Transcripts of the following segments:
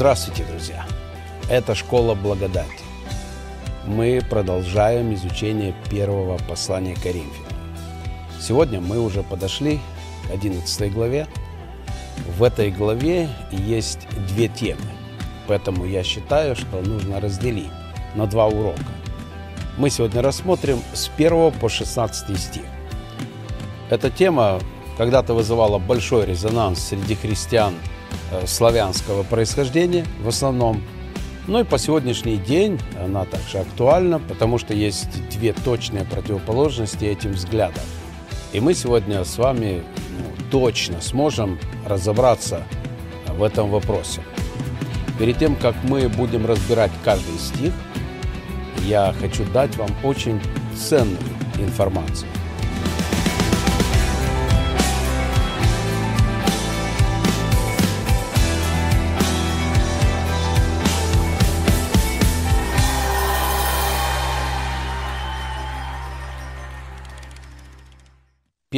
Здравствуйте, друзья! Это «Школа благодати». Мы продолжаем изучение первого послания Коринфянам. Сегодня мы уже подошли к 11 главе. В этой главе есть две темы, поэтому я считаю, что нужно разделить на два урока. Мы сегодня рассмотрим с 1 по 16 стих. Эта тема когда-то вызывала большой резонанс среди христиан – Э, славянского происхождения в основном. Ну и по сегодняшний день она также актуальна, потому что есть две точные противоположности этим взглядам. И мы сегодня с вами ну, точно сможем разобраться в этом вопросе. Перед тем, как мы будем разбирать каждый стих, я хочу дать вам очень ценную информацию.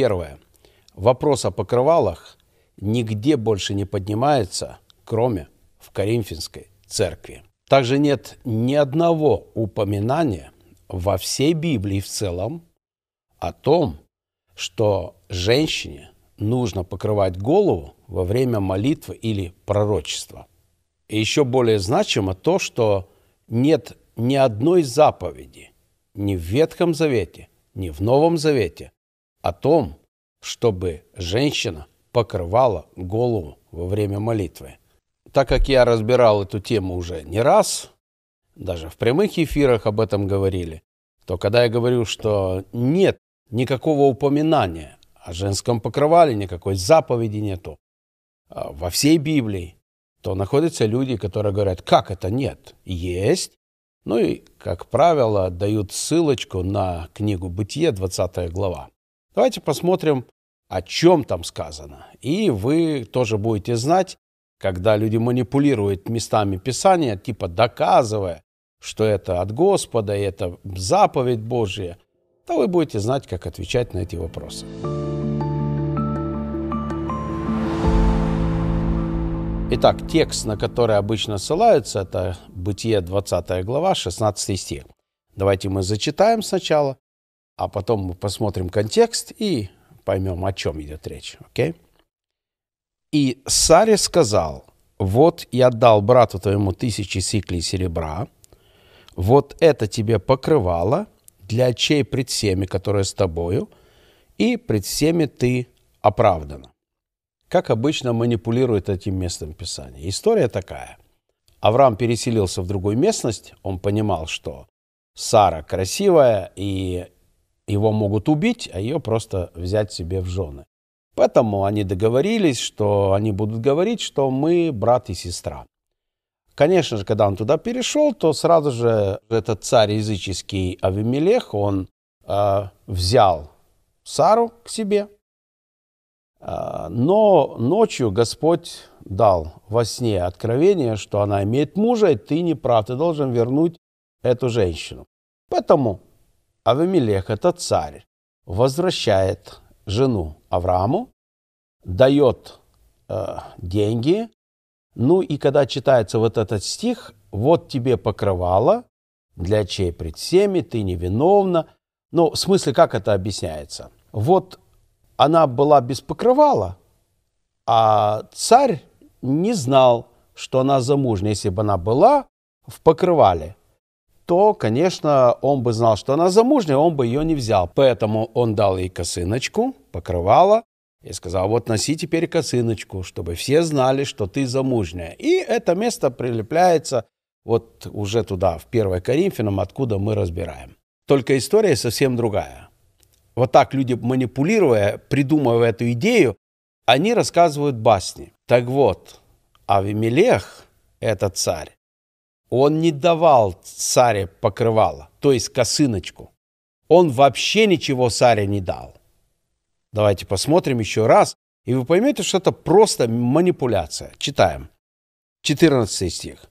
Первое. Вопрос о покрывалах нигде больше не поднимается, кроме в Коринфянской церкви. Также нет ни одного упоминания во всей Библии в целом о том, что женщине нужно покрывать голову во время молитвы или пророчества. И еще более значимо то, что нет ни одной заповеди ни в Ветхом Завете, ни в Новом Завете, о том, чтобы женщина покрывала голову во время молитвы. Так как я разбирал эту тему уже не раз, даже в прямых эфирах об этом говорили, то когда я говорю, что нет никакого упоминания о женском покрывале, никакой заповеди нету а, во всей Библии, то находятся люди, которые говорят, как это нет? Есть. Ну и, как правило, дают ссылочку на книгу «Бытие», 20 глава. Давайте посмотрим, о чем там сказано. И вы тоже будете знать, когда люди манипулируют местами Писания, типа доказывая, что это от Господа, и это заповедь Божья, то вы будете знать, как отвечать на эти вопросы. Итак, текст, на который обычно ссылаются, это Бытие 20 глава, 16 стих. Давайте мы зачитаем сначала, а потом мы посмотрим контекст и поймем, о чем идет речь. Okay? И Саре сказал, вот я дал брату твоему тысячи сиклей серебра, вот это тебе покрывало для чей пред всеми, которые с тобою, и пред всеми ты оправдана. Как обычно манипулирует этим местом Писания. История такая. Авраам переселился в другую местность, он понимал, что Сара красивая, и его могут убить, а ее просто взять себе в жены. Поэтому они договорились, что они будут говорить, что мы брат и сестра. Конечно же, когда он туда перешел, то сразу же этот царь языческий Авимелех, он э, взял Сару к себе. Э, но ночью Господь дал во сне откровение, что она имеет мужа, и ты не прав, ты должен вернуть эту женщину. Поэтому Авимелех, это царь, возвращает жену Аврааму, дает э, деньги. Ну и когда читается вот этот стих, вот тебе покрывало, для чей пред всеми, ты невиновна. Ну, в смысле, как это объясняется? Вот она была без покрывала, а царь не знал, что она замужняя. Если бы она была в покрывале, то, конечно, он бы знал, что она замужняя, он бы ее не взял. Поэтому он дал ей косыночку, покрывало, и сказал, вот носи теперь косыночку, чтобы все знали, что ты замужняя. И это место прилепляется вот уже туда, в 1 Коринфянам, откуда мы разбираем. Только история совсем другая. Вот так люди, манипулируя, придумывая эту идею, они рассказывают басни. Так вот, Авимелех, этот царь, он не давал царе покрывала, то есть косыночку. Он вообще ничего царе не дал. Давайте посмотрим еще раз, и вы поймете, что это просто манипуляция. Читаем. 14 стих.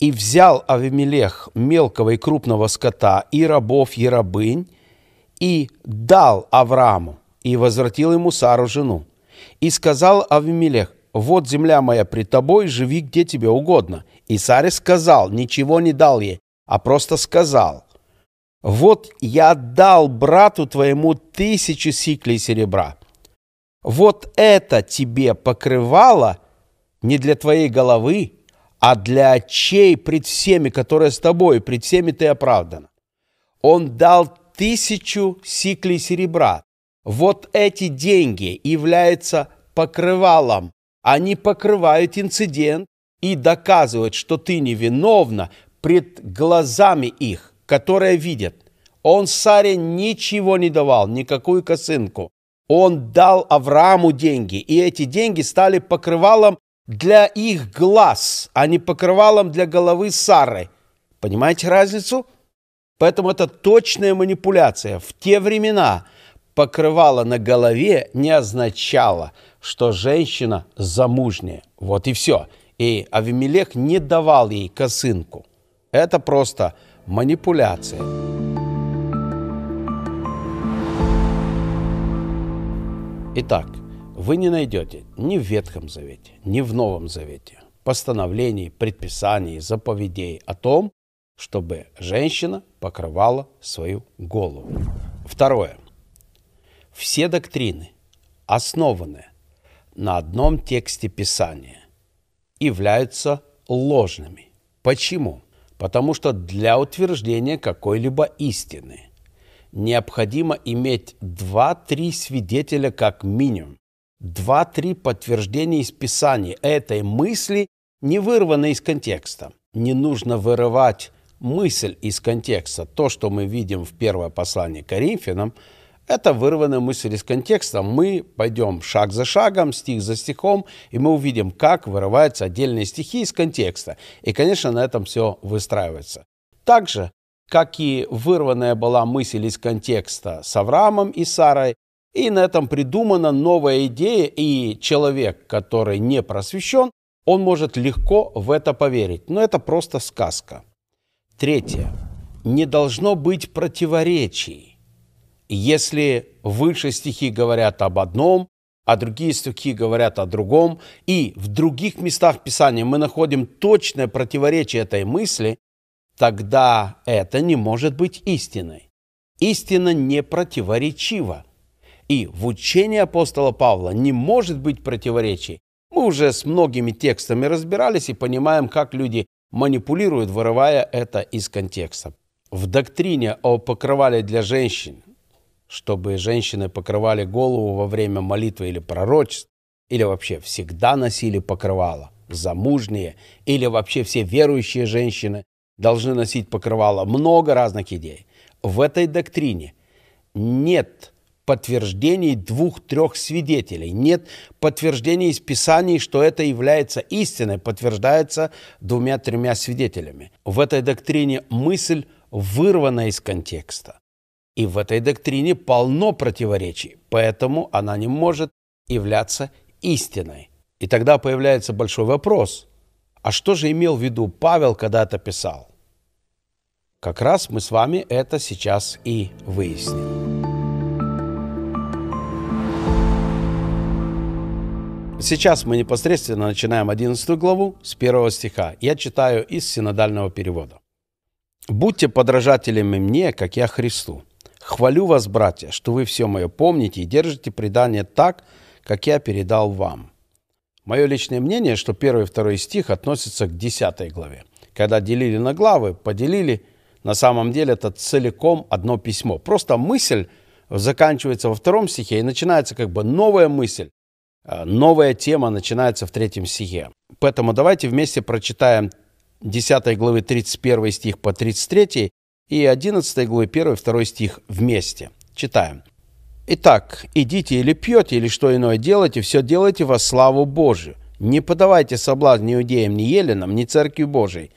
«И взял Авимелех мелкого и крупного скота и рабов и рабынь, и дал Аврааму, и возвратил ему Сару жену. И сказал Авимелех, вот земля моя при тобой, живи где тебе угодно, и царь сказал, ничего не дал ей, а просто сказал, «Вот я дал брату твоему тысячу сиклей серебра. Вот это тебе покрывало не для твоей головы, а для очей пред всеми, которые с тобой, пред всеми ты оправдан. Он дал тысячу сиклей серебра. Вот эти деньги являются покрывалом. Они покрывают инцидент, и доказывать, что ты невиновна пред глазами их, которые видят. Он Саре ничего не давал, никакую косынку. Он дал Аврааму деньги, и эти деньги стали покрывалом для их глаз, а не покрывалом для головы Сары. Понимаете разницу? Поэтому это точная манипуляция. В те времена покрывало на голове не означало, что женщина замужняя. Вот и все. И Авимелех не давал ей косынку. Это просто манипуляция. Итак, вы не найдете ни в Ветхом Завете, ни в Новом Завете постановлений, предписаний, заповедей о том, чтобы женщина покрывала свою голову. Второе. Все доктрины основаны на одном тексте Писания являются ложными. Почему? Потому что для утверждения какой-либо истины необходимо иметь 2-3 свидетеля как минимум. 2-3 подтверждения из Писания этой мысли, не вырванной из контекста. Не нужно вырывать мысль из контекста. То, что мы видим в первое послание Коринфянам – это вырванная мысль из контекста. Мы пойдем шаг за шагом, стих за стихом, и мы увидим, как вырываются отдельные стихи из контекста. И, конечно, на этом все выстраивается. Также, как и вырванная была мысль из контекста с Авраамом и Сарой, и на этом придумана новая идея, и человек, который не просвещен, он может легко в это поверить. Но это просто сказка. Третье. Не должно быть противоречий если выше стихи говорят об одном, а другие стихи говорят о другом, и в других местах Писания мы находим точное противоречие этой мысли, тогда это не может быть истиной. Истина не противоречива. И в учении апостола Павла не может быть противоречий. Мы уже с многими текстами разбирались и понимаем, как люди манипулируют, вырывая это из контекста. В доктрине о покрывале для женщин чтобы женщины покрывали голову во время молитвы или пророчеств, или вообще всегда носили покрывало. Замужние или вообще все верующие женщины должны носить покрывало. Много разных идей. В этой доктрине нет подтверждений двух-трех свидетелей, нет подтверждений из Писаний, что это является истиной, подтверждается двумя-тремя свидетелями. В этой доктрине мысль вырвана из контекста. И в этой доктрине полно противоречий, поэтому она не может являться истиной. И тогда появляется большой вопрос, а что же имел в виду Павел, когда это писал? Как раз мы с вами это сейчас и выясним. Сейчас мы непосредственно начинаем 11 главу с 1 стиха. Я читаю из синодального перевода. «Будьте подражателями мне, как я Христу. Хвалю вас, братья, что вы все мое помните и держите предание так, как я передал вам. Мое личное мнение, что первый и второй стих относятся к десятой главе. Когда делили на главы, поделили, на самом деле это целиком одно письмо. Просто мысль заканчивается во втором стихе и начинается как бы новая мысль. А, новая тема начинается в третьем стихе. Поэтому давайте вместе прочитаем 10 главы 31 стих по 33 и 11 главы 1 и 2 стих вместе. Читаем. «Итак, идите или пьете, или что иное делайте, все делайте во славу Божию. Не подавайте соблазн ни иудеям, ни еленам, ни церкви Божией,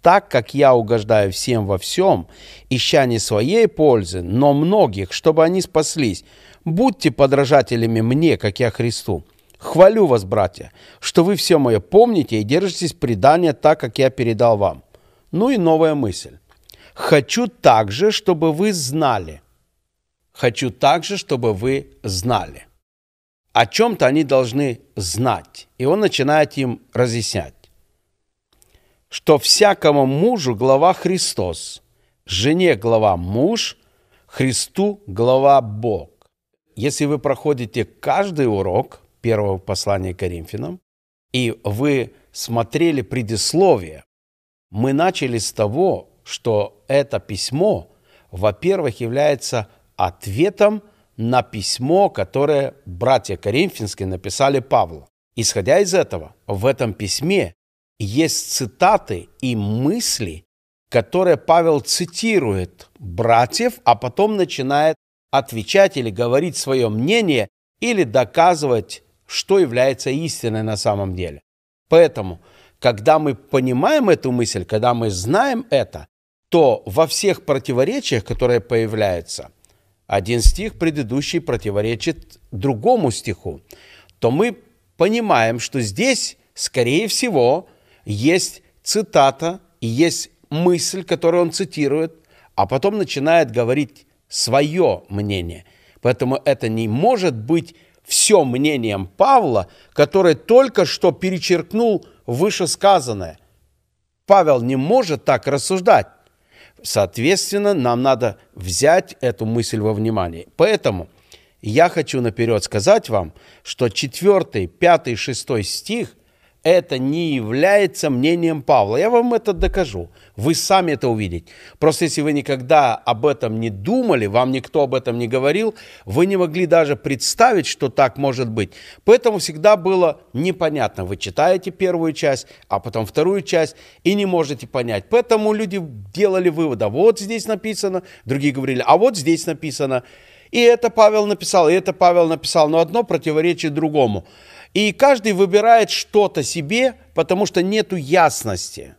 так как я угождаю всем во всем, ища не своей пользы, но многих, чтобы они спаслись. Будьте подражателями мне, как я Христу. Хвалю вас, братья, что вы все мое помните и держитесь предания так, как я передал вам». Ну и новая мысль. Хочу также, чтобы вы знали. Хочу также, чтобы вы знали. О чем-то они должны знать. И он начинает им разъяснять, что всякому мужу глава Христос, жене глава муж, Христу глава Бог. Если вы проходите каждый урок первого послания к Коринфянам, и вы смотрели предисловие, мы начали с того, что это письмо, во-первых, является ответом на письмо, которое братья Коринфянские написали Павлу. Исходя из этого, в этом письме есть цитаты и мысли, которые Павел цитирует братьев, а потом начинает отвечать или говорить свое мнение или доказывать, что является истиной на самом деле. Поэтому, когда мы понимаем эту мысль, когда мы знаем это, то во всех противоречиях, которые появляются, один стих предыдущий противоречит другому стиху, то мы понимаем, что здесь, скорее всего, есть цитата и есть мысль, которую он цитирует, а потом начинает говорить свое мнение. Поэтому это не может быть все мнением Павла, который только что перечеркнул вышесказанное. Павел не может так рассуждать. Соответственно, нам надо взять эту мысль во внимание. Поэтому я хочу наперед сказать вам, что 4, 5, 6 стих – это не является мнением Павла. Я вам это докажу. Вы сами это увидите. Просто если вы никогда об этом не думали, вам никто об этом не говорил, вы не могли даже представить, что так может быть. Поэтому всегда было непонятно. Вы читаете первую часть, а потом вторую часть, и не можете понять. Поэтому люди делали выводы. А вот здесь написано, другие говорили, а вот здесь написано. И это Павел написал, и это Павел написал, но одно противоречит другому. И каждый выбирает что-то себе, потому что нету ясности.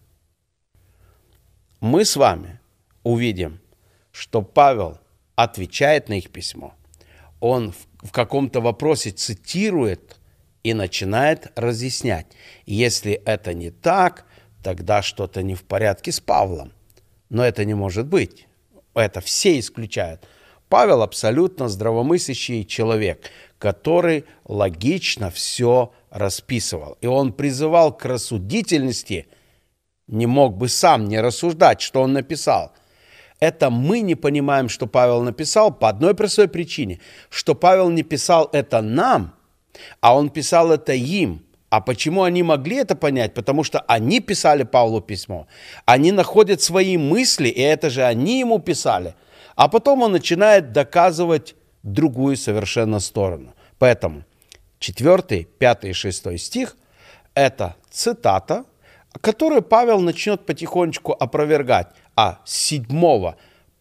Мы с вами увидим, что Павел отвечает на их письмо. Он в, в каком-то вопросе цитирует и начинает разъяснять. Если это не так, тогда что-то не в порядке с Павлом. Но это не может быть. Это все исключают. Павел абсолютно здравомыслящий человек, который логично все расписывал. И он призывал к рассудительности, не мог бы сам не рассуждать, что он написал. Это мы не понимаем, что Павел написал, по одной простой причине, что Павел не писал это нам, а он писал это им – а почему они могли это понять? Потому что они писали Павлу письмо. Они находят свои мысли, и это же они ему писали. А потом он начинает доказывать другую совершенно сторону. Поэтому 4, 5 и 6 стих – это цитата, которую Павел начнет потихонечку опровергать. А с 7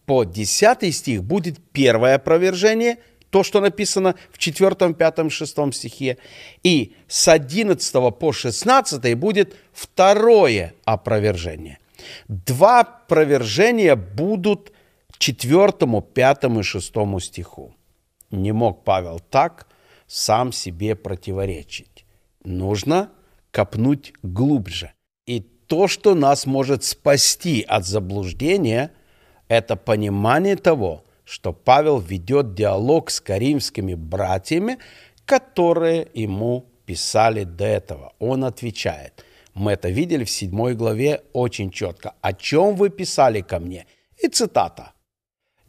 по 10 стих будет первое опровержение, то, что написано в 4, 5, 6 стихе. И с 11 по 16 будет второе опровержение. Два опровержения будут четвертому, пятому и шестому стиху. Не мог Павел так сам себе противоречить. Нужно копнуть глубже. И то, что нас может спасти от заблуждения, это понимание того, что Павел ведет диалог с каримскими братьями, которые ему писали до этого. Он отвечает. Мы это видели в седьмой главе очень четко. «О чем вы писали ко мне?» И цитата.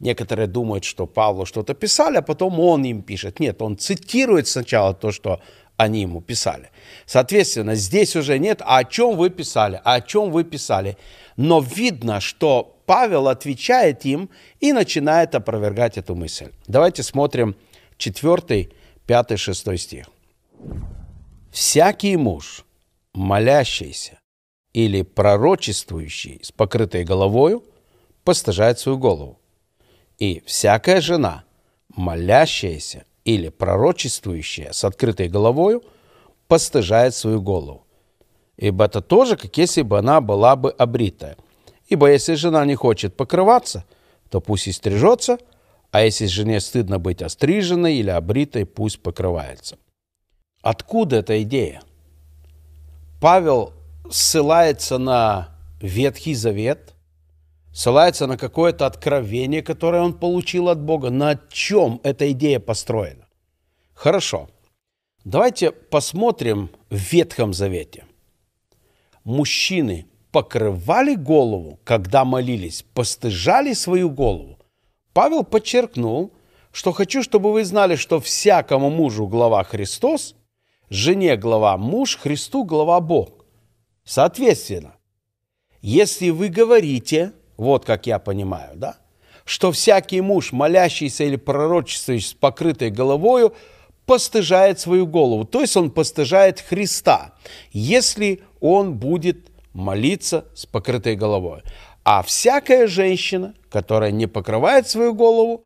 Некоторые думают, что Павлу что-то писали, а потом он им пишет. Нет, он цитирует сначала то, что они ему писали. Соответственно, здесь уже нет, а о чем вы писали, а о чем вы писали. Но видно, что Павел отвечает им и начинает опровергать эту мысль. Давайте смотрим 4, 5, 6 стих. «Всякий муж, молящийся или пророчествующий с покрытой головою, постажает свою голову, и всякая жена, молящаяся или пророчествующая с открытой головою, постыжает свою голову. Ибо это тоже, как если бы она была бы обритая. Ибо если жена не хочет покрываться, то пусть и стрижется, а если жене стыдно быть остриженной или обритой, пусть покрывается. Откуда эта идея? Павел ссылается на Ветхий Завет – ссылается на какое-то откровение, которое он получил от Бога. На чем эта идея построена? Хорошо. Давайте посмотрим в Ветхом Завете. Мужчины покрывали голову, когда молились, постыжали свою голову. Павел подчеркнул, что хочу, чтобы вы знали, что всякому мужу глава Христос, жене глава муж, Христу глава Бог. Соответственно, если вы говорите, вот как я понимаю, да, что всякий муж, молящийся или пророчествующий с покрытой головою, постыжает свою голову, то есть он постыжает Христа, если он будет молиться с покрытой головой. А всякая женщина, которая не покрывает свою голову,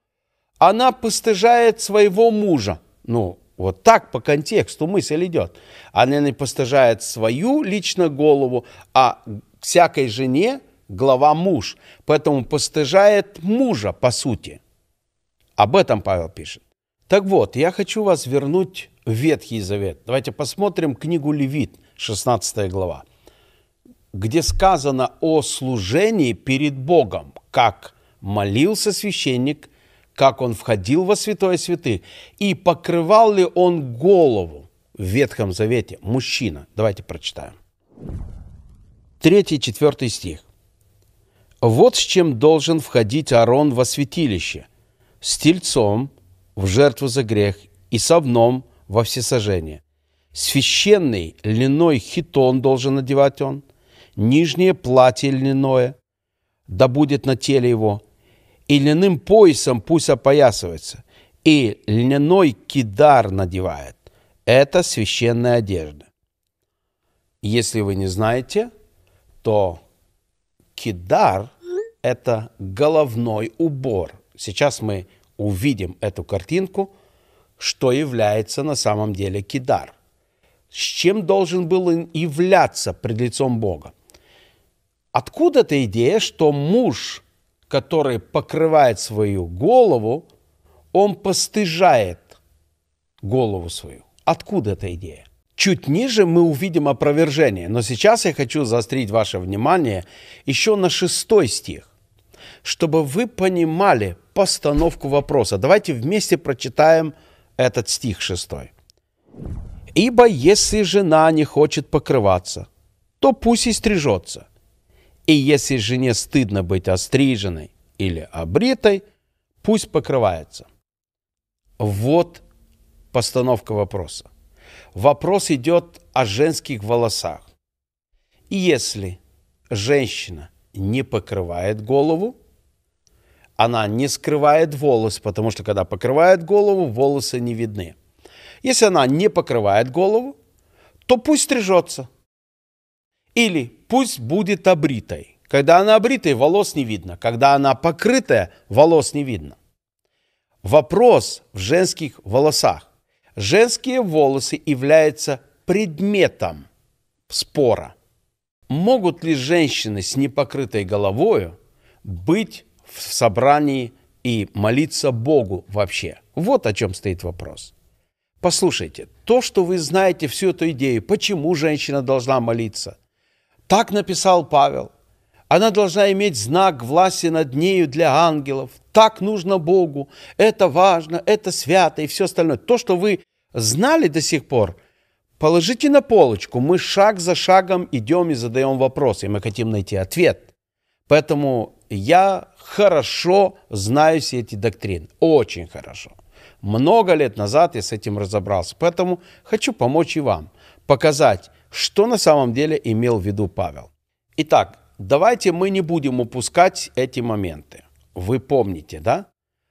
она постыжает своего мужа. Ну, вот так по контексту мысль идет. Она не постыжает свою лично голову, а всякой жене глава муж, поэтому постыжает мужа, по сути. Об этом Павел пишет. Так вот, я хочу вас вернуть в Ветхий Завет. Давайте посмотрим книгу Левит, 16 глава, где сказано о служении перед Богом, как молился священник, как он входил во святое святых, и покрывал ли он голову в Ветхом Завете, мужчина. Давайте прочитаем. третий-четвертый стих. Вот с чем должен входить Аарон во святилище. С тельцом в жертву за грех и совном во всесожжение. Священный льняной хитон должен надевать он, нижнее платье льняное, да будет на теле его, и льняным поясом пусть опоясывается, и льняной кидар надевает. Это священная одежда. Если вы не знаете, то кидар – это головной убор. Сейчас мы увидим эту картинку, что является на самом деле кидар. С чем должен был являться пред лицом Бога? Откуда эта идея, что муж, который покрывает свою голову, он постыжает голову свою? Откуда эта идея? Чуть ниже мы увидим опровержение, но сейчас я хочу заострить ваше внимание еще на шестой стих, чтобы вы понимали постановку вопроса. Давайте вместе прочитаем этот стих шестой. «Ибо если жена не хочет покрываться, то пусть и стрижется. И если жене стыдно быть остриженной или обритой, пусть покрывается». Вот постановка вопроса вопрос идет о женских волосах. И если женщина не покрывает голову, она не скрывает волос, потому что когда покрывает голову, волосы не видны. Если она не покрывает голову, то пусть стрижется. Или пусть будет обритой. Когда она обритая, волос не видно. Когда она покрытая, волос не видно. Вопрос в женских волосах женские волосы являются предметом спора. Могут ли женщины с непокрытой головою быть в собрании и молиться Богу вообще? Вот о чем стоит вопрос. Послушайте, то, что вы знаете всю эту идею, почему женщина должна молиться, так написал Павел – она должна иметь знак власти над нею для ангелов. Так нужно Богу. Это важно, это свято и все остальное. То, что вы знали до сих пор, положите на полочку. Мы шаг за шагом идем и задаем вопросы, и мы хотим найти ответ. Поэтому я хорошо знаю все эти доктрины. Очень хорошо. Много лет назад я с этим разобрался. Поэтому хочу помочь и вам показать, что на самом деле имел в виду Павел. Итак, Давайте мы не будем упускать эти моменты. Вы помните, да,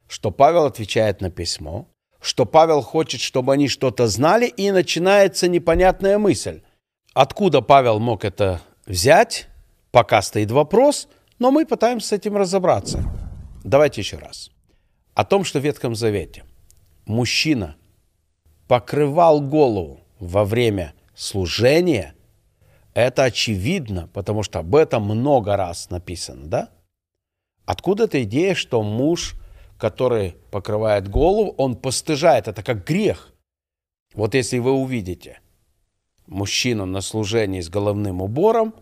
что Павел отвечает на письмо, что Павел хочет, чтобы они что-то знали, и начинается непонятная мысль. Откуда Павел мог это взять? Пока стоит вопрос, но мы пытаемся с этим разобраться. Давайте еще раз. О том, что в Ветхом Завете мужчина покрывал голову во время служения – это очевидно, потому что об этом много раз написано, да? Откуда эта идея, что муж, который покрывает голову, он постыжает, это как грех. Вот если вы увидите мужчину на служении с головным убором,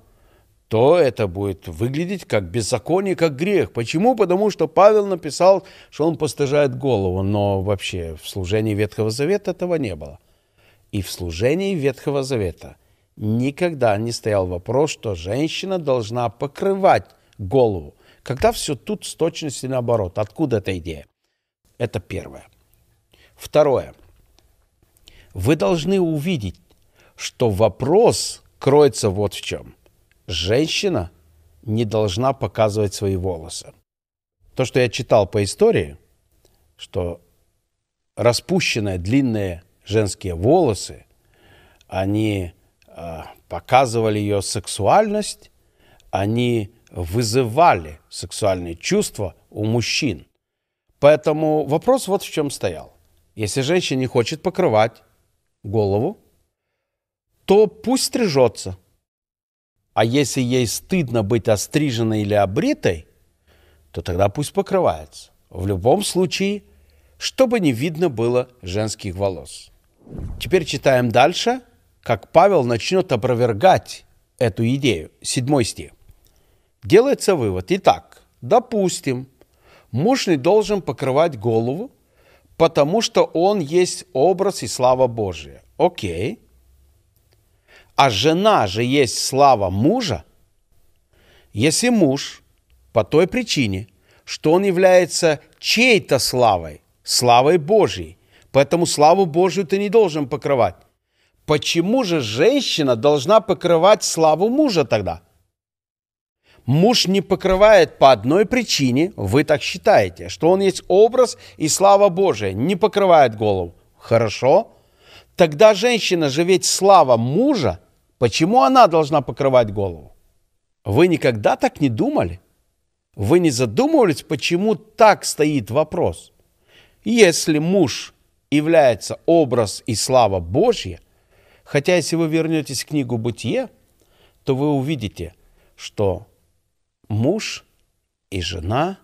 то это будет выглядеть как беззаконие, как грех. Почему? Потому что Павел написал, что он постыжает голову, но вообще в служении Ветхого Завета этого не было. И в служении Ветхого Завета – никогда не стоял вопрос, что женщина должна покрывать голову. Когда все тут с точностью наоборот. Откуда эта идея? Это первое. Второе. Вы должны увидеть, что вопрос кроется вот в чем. Женщина не должна показывать свои волосы. То, что я читал по истории, что распущенные длинные женские волосы, они Э, показывали ее сексуальность, они вызывали сексуальные чувства у мужчин. Поэтому вопрос вот в чем стоял. Если женщина не хочет покрывать голову, то пусть стрижется. А если ей стыдно быть остриженной или обритой, то тогда пусть покрывается. В любом случае, чтобы не видно было женских волос. Теперь читаем дальше – как Павел начнет опровергать эту идею. Седьмой стих. Делается вывод. Итак, допустим, муж не должен покрывать голову, потому что он есть образ и слава Божия. Окей. А жена же есть слава мужа, если муж по той причине, что он является чьей-то славой, славой Божьей, поэтому славу Божью ты не должен покрывать. Почему же женщина должна покрывать славу мужа тогда? Муж не покрывает по одной причине, вы так считаете, что он есть образ и слава Божия, не покрывает голову. Хорошо? Тогда женщина же ведь слава мужа, почему она должна покрывать голову? Вы никогда так не думали? Вы не задумывались, почему так стоит вопрос? Если муж является образ и слава Божья, Хотя, если вы вернетесь в книгу «Бытие», то вы увидите, что муж и жена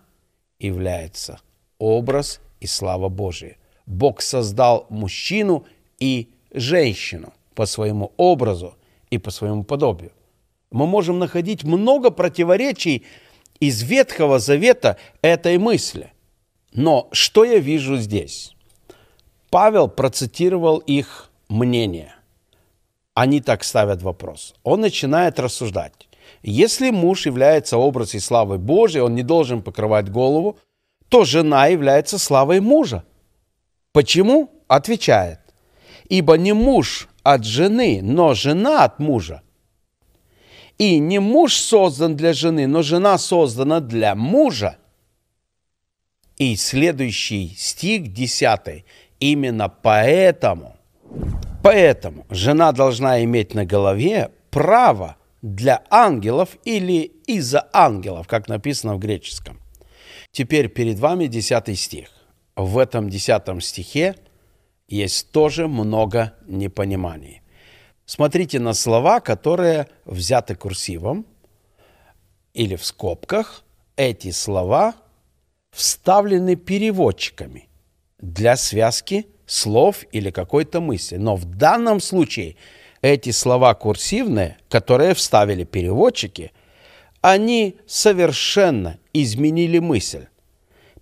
являются образ и слава Божия. Бог создал мужчину и женщину по своему образу и по своему подобию. Мы можем находить много противоречий из Ветхого Завета этой мысли. Но что я вижу здесь? Павел процитировал их мнение – они так ставят вопрос. Он начинает рассуждать. Если муж является образом славы Божией, он не должен покрывать голову, то жена является славой мужа. Почему? Отвечает. Ибо не муж от жены, но жена от мужа. И не муж создан для жены, но жена создана для мужа. И следующий стих десятый Именно поэтому Поэтому жена должна иметь на голове право для ангелов или из-за ангелов, как написано в греческом. Теперь перед вами 10 стих. В этом 10 стихе есть тоже много непониманий. Смотрите на слова, которые взяты курсивом или в скобках. Эти слова вставлены переводчиками для связки слов или какой-то мысли. Но в данном случае эти слова курсивные, которые вставили переводчики, они совершенно изменили мысль.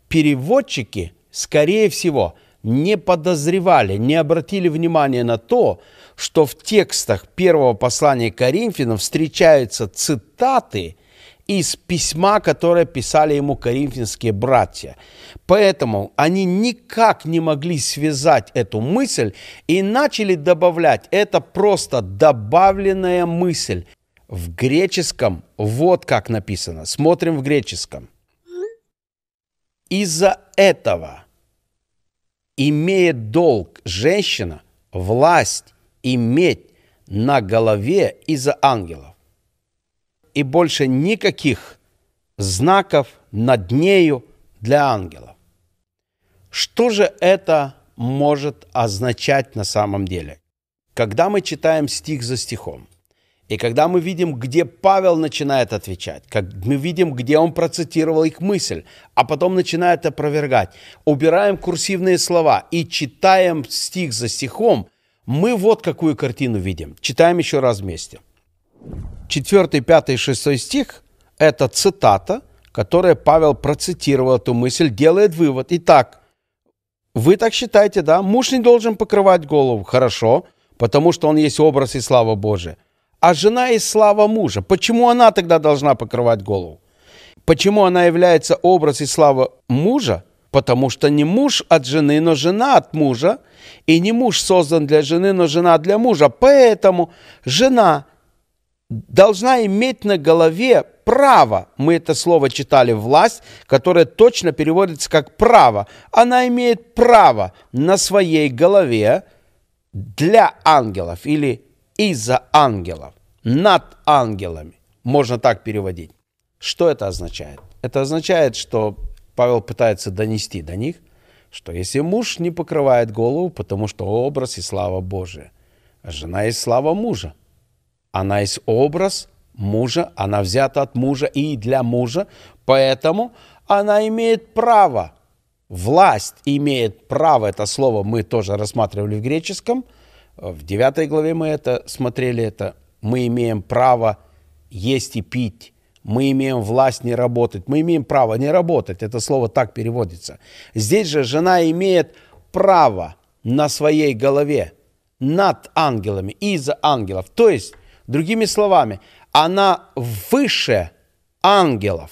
Переводчики, скорее всего, не подозревали, не обратили внимания на то, что в текстах первого послания Коринфянам встречаются цитаты, из письма, которое писали ему коринфянские братья. Поэтому они никак не могли связать эту мысль и начали добавлять. Это просто добавленная мысль. В греческом вот как написано. Смотрим в греческом. Из-за этого имеет долг женщина власть иметь на голове из-за ангелов и больше никаких знаков над нею для ангелов. Что же это может означать на самом деле? Когда мы читаем стих за стихом, и когда мы видим, где Павел начинает отвечать, как мы видим, где он процитировал их мысль, а потом начинает опровергать, убираем курсивные слова и читаем стих за стихом, мы вот какую картину видим. Читаем еще раз вместе. 4, 5, 6 стих – это цитата, которая Павел процитировал эту мысль, делает вывод. Итак, вы так считаете, да? Муж не должен покрывать голову. Хорошо, потому что он есть образ и слава Божия. А жена есть слава мужа. Почему она тогда должна покрывать голову? Почему она является образ и слава мужа? Потому что не муж от жены, но жена от мужа. И не муж создан для жены, но жена для мужа. Поэтому жена должна иметь на голове право. Мы это слово читали «власть», которая точно переводится как «право». Она имеет право на своей голове для ангелов или из-за ангелов, над ангелами. Можно так переводить. Что это означает? Это означает, что Павел пытается донести до них, что если муж не покрывает голову, потому что образ и слава Божия, а жена и слава мужа, она из образ мужа, она взята от мужа и для мужа, поэтому она имеет право, власть имеет право, это слово мы тоже рассматривали в греческом, э, в 9 главе мы это смотрели, это мы имеем право есть и пить, мы имеем власть не работать, мы имеем право не работать, это слово так переводится. Здесь же жена имеет право на своей голове над ангелами, из ангелов. То есть Другими словами, она выше ангелов,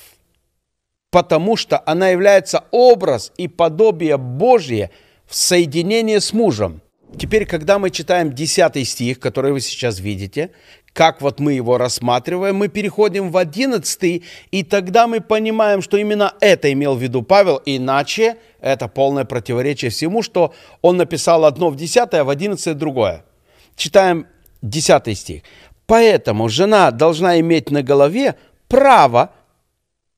потому что она является образ и подобие Божье в соединении с мужем. Теперь, когда мы читаем 10 стих, который вы сейчас видите, как вот мы его рассматриваем, мы переходим в 11, и тогда мы понимаем, что именно это имел в виду Павел, иначе это полное противоречие всему, что он написал одно в 10, а в 11 другое. Читаем 10 стих. Поэтому жена должна иметь на голове право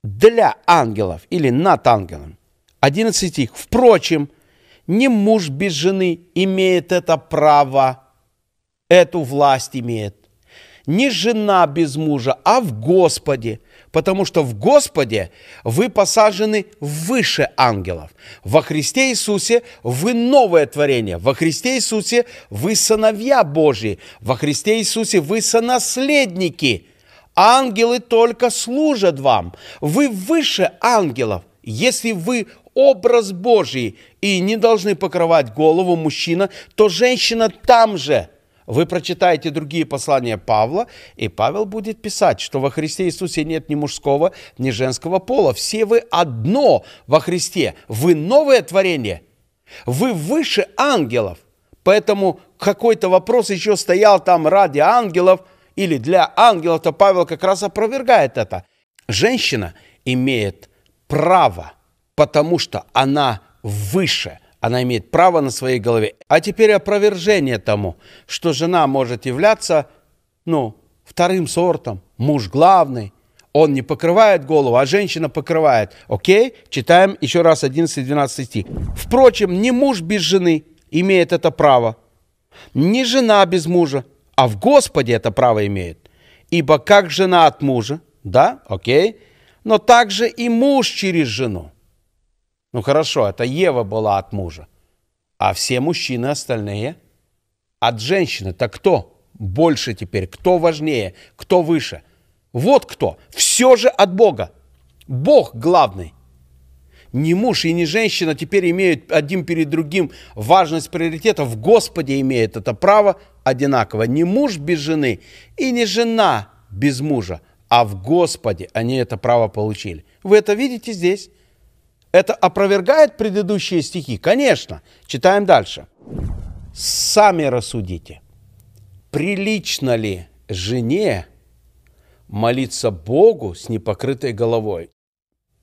для ангелов или над ангелом. 11 стих. Впрочем, не муж без жены имеет это право, эту власть имеет. Не жена без мужа, а в Господе – потому что в Господе вы посажены выше ангелов. Во Христе Иисусе вы новое творение. Во Христе Иисусе вы сыновья Божьи. Во Христе Иисусе вы сонаследники. Ангелы только служат вам. Вы выше ангелов. Если вы образ Божий и не должны покрывать голову мужчина, то женщина там же – вы прочитаете другие послания Павла, и Павел будет писать, что во Христе Иисусе нет ни мужского, ни женского пола. Все вы одно во Христе. Вы новое творение. Вы выше ангелов. Поэтому какой-то вопрос еще стоял там ради ангелов или для ангелов, то Павел как раз опровергает это. Женщина имеет право, потому что она выше. Она имеет право на своей голове. А теперь опровержение тому, что жена может являться, ну, вторым сортом, муж главный. Он не покрывает голову, а женщина покрывает. Окей? Читаем еще раз 11-12 стих. Впрочем, не муж без жены имеет это право, не жена без мужа, а в Господе это право имеет. Ибо как жена от мужа, да, окей, но также и муж через жену. Ну хорошо, это Ева была от мужа. А все мужчины остальные от женщины. Так кто больше теперь? Кто важнее? Кто выше? Вот кто. Все же от Бога. Бог главный. Не муж и не женщина теперь имеют один перед другим важность приоритета. В Господе имеет это право одинаково. Не муж без жены и не жена без мужа. А в Господе они это право получили. Вы это видите здесь. Это опровергает предыдущие стихи? Конечно. Читаем дальше. Сами рассудите, прилично ли жене молиться Богу с непокрытой головой?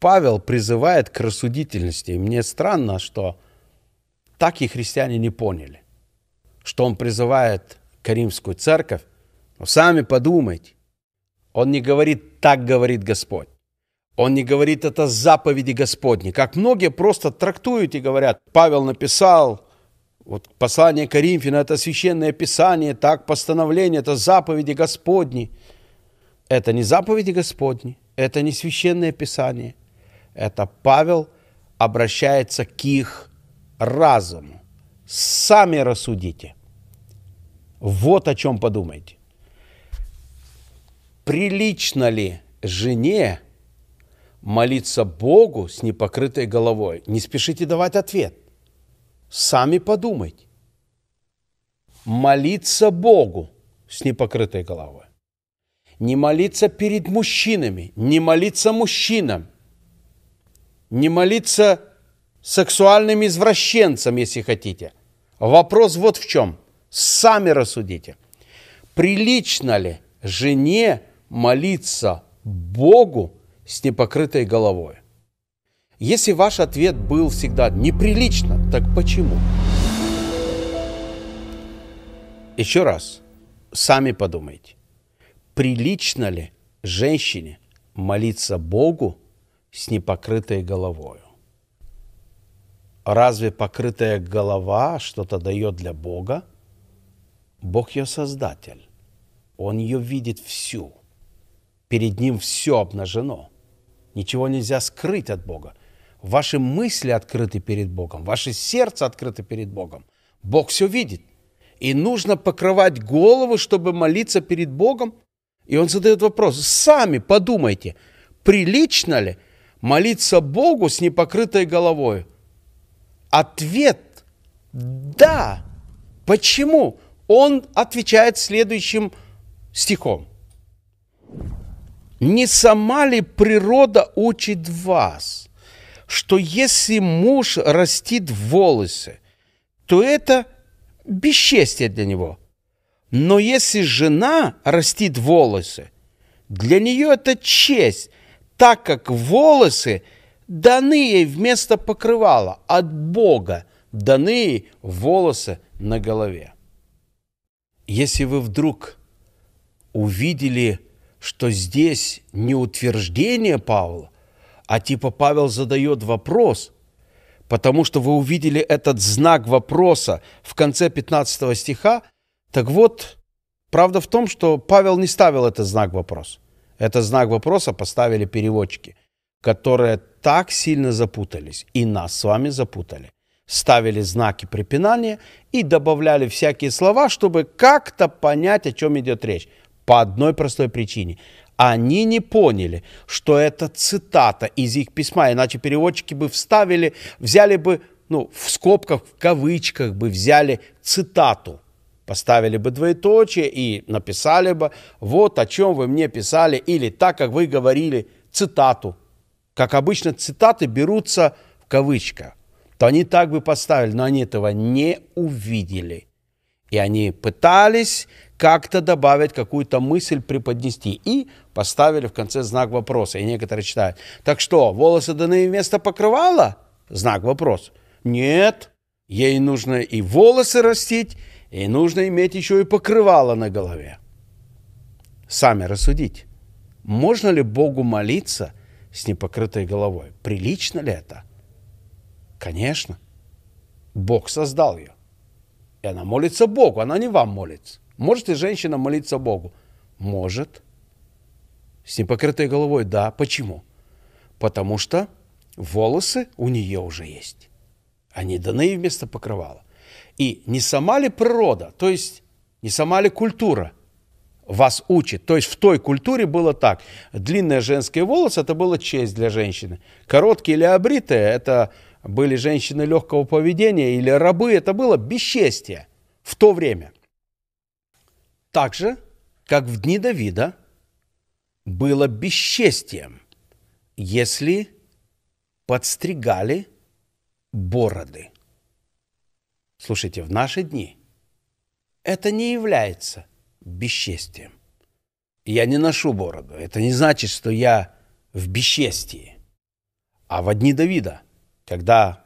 Павел призывает к рассудительности. мне странно, что так и христиане не поняли, что он призывает к Каримскую церковь. Но сами подумайте. Он не говорит «так говорит Господь». Он не говорит это заповеди Господни, как многие просто трактуют и говорят, Павел написал, вот послание Коринфяна – это священное писание, так постановление – это заповеди Господни. Это не заповеди Господни, это не священное писание. Это Павел обращается к их разуму. Сами рассудите. Вот о чем подумайте. Прилично ли жене – молиться Богу с непокрытой головой. Не спешите давать ответ. Сами подумайте. Молиться Богу с непокрытой головой. Не молиться перед мужчинами, не молиться мужчинам, не молиться сексуальным извращенцам, если хотите. Вопрос вот в чем. Сами рассудите. Прилично ли жене молиться Богу с непокрытой головой. Если ваш ответ был всегда неприлично, так почему? Еще раз, сами подумайте, прилично ли женщине молиться Богу с непокрытой головой? Разве покрытая голова что-то дает для Бога? Бог ее создатель. Он ее видит всю. Перед ним все обнажено – Ничего нельзя скрыть от Бога. Ваши мысли открыты перед Богом, ваше сердце открыто перед Богом. Бог все видит. И нужно покрывать голову, чтобы молиться перед Богом. И он задает вопрос, сами подумайте, прилично ли молиться Богу с непокрытой головой? Ответ – да. Почему? Он отвечает следующим стихом. Не сама ли природа учит вас, что если муж растит волосы, то это бесчестие для него. Но если жена растит волосы, для нее это честь, так как волосы даны ей вместо покрывала от Бога, даны ей волосы на голове. Если вы вдруг увидели что здесь не утверждение Павла, а типа Павел задает вопрос, потому что вы увидели этот знак вопроса в конце 15 стиха. Так вот, правда в том, что Павел не ставил этот знак вопроса. Этот знак вопроса поставили переводчики, которые так сильно запутались, и нас с вами запутали. Ставили знаки препинания и добавляли всякие слова, чтобы как-то понять, о чем идет речь. По одной простой причине. Они не поняли, что это цитата из их письма, иначе переводчики бы вставили, взяли бы, ну, в скобках, в кавычках бы взяли цитату поставили бы двоеточие и написали бы, вот о чем вы мне писали, или так, как вы говорили, цитату. Как обычно, цитаты берутся в кавычках. То они так бы поставили, но они этого не увидели. И они пытались как-то добавить какую-то мысль, преподнести. И поставили в конце знак вопроса. И некоторые читают. Так что, волосы даны вместо покрывала? Знак вопрос. Нет, ей нужно и волосы растить, и нужно иметь еще и покрывало на голове. Сами рассудить. Можно ли Богу молиться с непокрытой головой? Прилично ли это? Конечно. Бог создал ее. И она молится Богу, она не вам молится. Может ли женщина молиться Богу? Может. С непокрытой головой, да. Почему? Потому что волосы у нее уже есть. Они даны ей вместо покрывала. И не сама ли природа, то есть не сама ли культура вас учит? То есть в той культуре было так. Длинные женские волосы – это была честь для женщины. Короткие или обритые – это были женщины легкого поведения или рабы, это было бесчестие в то время. Так же, как в дни Давида, было бесчестием, если подстригали бороды. Слушайте, в наши дни это не является бесчестием. Я не ношу бороду. Это не значит, что я в бесчестии. А в дни Давида – когда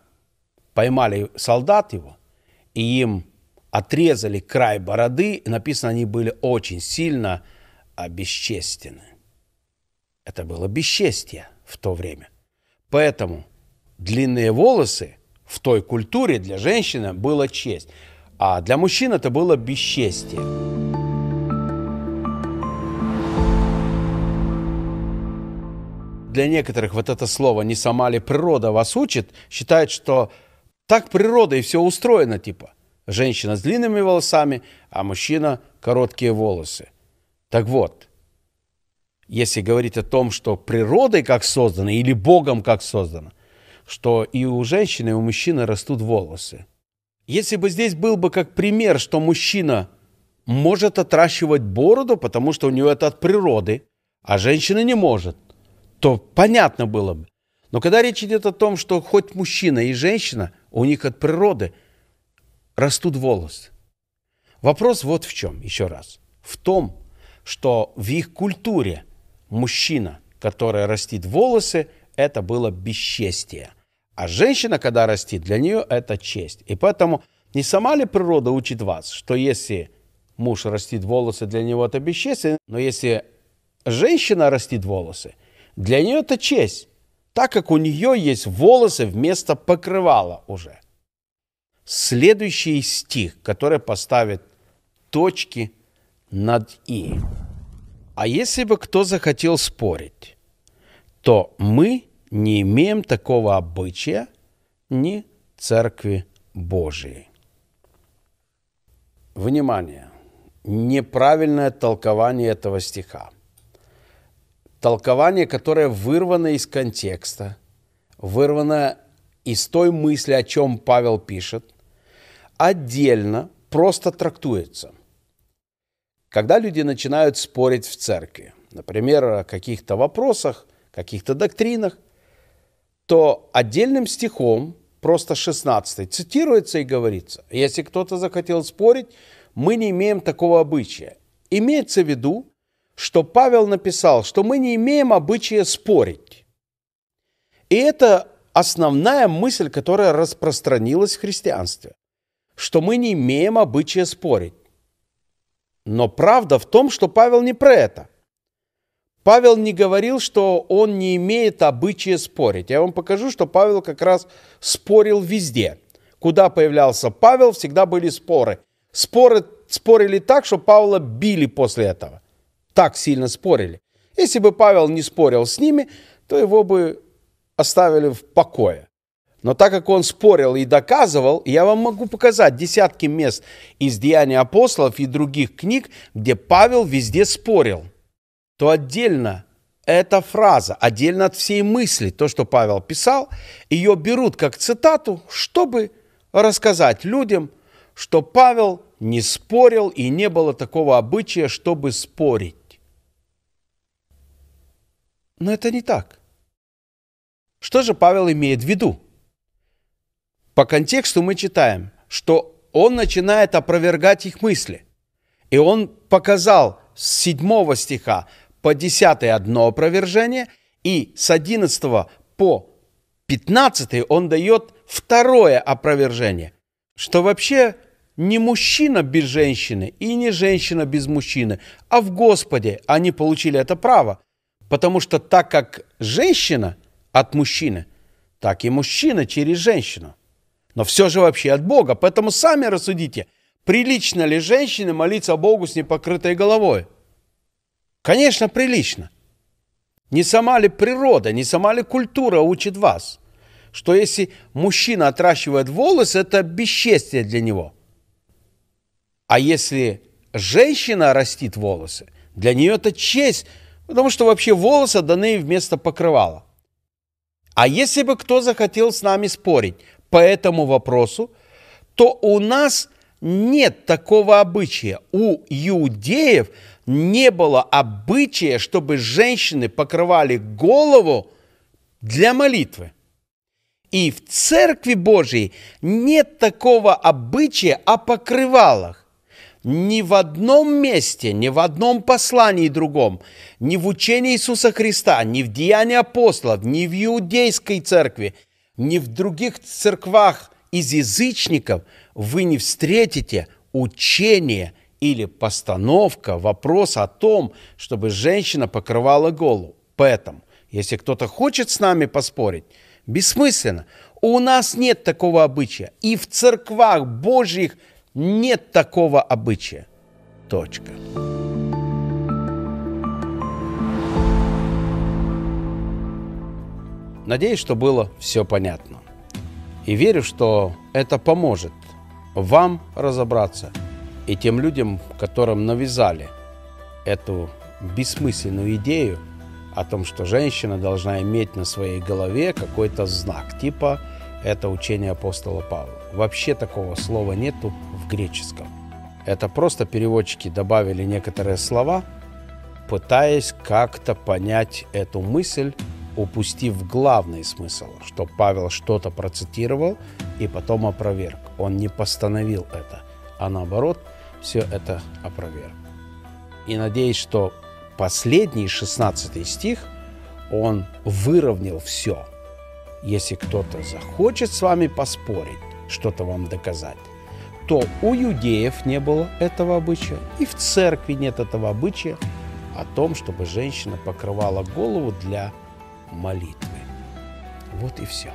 поймали солдат его, и им отрезали край бороды, написано, они были очень сильно обесчестены. Это было бесчестие в то время. Поэтому длинные волосы в той культуре для женщины было честь, а для мужчин это было бесчестье. для некоторых вот это слово «не сама ли природа вас учит» считает, что так природа и все устроено, типа. Женщина с длинными волосами, а мужчина – короткие волосы. Так вот, если говорить о том, что природой как создано или Богом как создано, что и у женщины, и у мужчины растут волосы. Если бы здесь был бы как пример, что мужчина может отращивать бороду, потому что у него это от природы, а женщина не может – то понятно было бы. Но когда речь идет о том, что хоть мужчина и женщина, у них от природы растут волосы. Вопрос вот в чем, еще раз. В том, что в их культуре мужчина, который растит волосы, это было бесчестие. А женщина, когда растит, для нее это честь. И поэтому не сама ли природа учит вас, что если муж растит волосы, для него это бесчестие, но если женщина растит волосы, для нее это честь, так как у нее есть волосы вместо покрывала уже. Следующий стих, который поставит точки над «и». А если бы кто захотел спорить, то мы не имеем такого обычая ни Церкви Божией. Внимание! Неправильное толкование этого стиха – Толкование, которое вырвано из контекста, вырвано из той мысли, о чем Павел пишет, отдельно просто трактуется. Когда люди начинают спорить в церкви, например, о каких-то вопросах, каких-то доктринах, то отдельным стихом, просто 16, цитируется и говорится, если кто-то захотел спорить, мы не имеем такого обычая. Имеется в виду, что Павел написал, что мы не имеем обычая спорить. И это основная мысль, которая распространилась в христианстве, что мы не имеем обычая спорить. Но правда в том, что Павел не про это. Павел не говорил, что он не имеет обычая спорить. Я вам покажу, что Павел как раз спорил везде. Куда появлялся Павел, всегда были споры. Споры спорили так, что Павла били после этого так сильно спорили. Если бы Павел не спорил с ними, то его бы оставили в покое. Но так как он спорил и доказывал, я вам могу показать десятки мест из «Деяний апостолов» и других книг, где Павел везде спорил, то отдельно эта фраза, отдельно от всей мысли, то, что Павел писал, ее берут как цитату, чтобы рассказать людям, что Павел не спорил и не было такого обычая, чтобы спорить. Но это не так. Что же Павел имеет в виду? По контексту мы читаем, что он начинает опровергать их мысли. И он показал с 7 стиха по 10 одно опровержение, и с 11 по 15 он дает второе опровержение, что вообще не мужчина без женщины и не женщина без мужчины, а в Господе они получили это право – Потому что так как женщина от мужчины, так и мужчина через женщину. Но все же вообще от Бога. Поэтому сами рассудите, прилично ли женщине молиться Богу с непокрытой головой? Конечно, прилично. Не сама ли природа, не сама ли культура учит вас, что если мужчина отращивает волосы, это бесчестие для него. А если женщина растит волосы, для нее это честь – потому что вообще волосы даны вместо покрывала. А если бы кто захотел с нами спорить по этому вопросу, то у нас нет такого обычая. У иудеев не было обычая, чтобы женщины покрывали голову для молитвы. И в Церкви Божьей нет такого обычая о покрывалах ни в одном месте, ни в одном послании другом, ни в учении Иисуса Христа, ни в деянии апостолов, ни в иудейской церкви, ни в других церквах из язычников вы не встретите учение или постановка вопроса о том, чтобы женщина покрывала голову. Поэтому, если кто-то хочет с нами поспорить, бессмысленно. У нас нет такого обычая. И в церквах Божьих – нет такого обычая. Точка. Надеюсь, что было все понятно. И верю, что это поможет вам разобраться и тем людям, которым навязали эту бессмысленную идею о том, что женщина должна иметь на своей голове какой-то знак, типа это учение апостола Павла. Вообще такого слова нету, греческом. Это просто переводчики добавили некоторые слова, пытаясь как-то понять эту мысль, упустив главный смысл, что Павел что-то процитировал и потом опроверг. Он не постановил это, а наоборот, все это опроверг. И надеюсь, что последний, 16 стих, он выровнял все. Если кто-то захочет с вами поспорить, что-то вам доказать, что у иудеев не было этого обычая, и в церкви нет этого обычая о том, чтобы женщина покрывала голову для молитвы. Вот и все.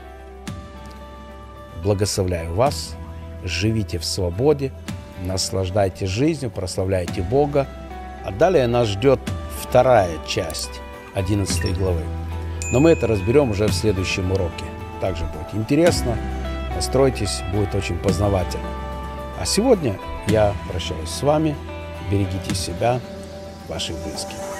Благословляю вас, живите в свободе, наслаждайтесь жизнью, прославляйте Бога. А далее нас ждет вторая часть 11 главы. Но мы это разберем уже в следующем уроке. Также будет интересно. Настройтесь, будет очень познавательно. А сегодня я прощаюсь с вами. Берегите себя, ваши близкие.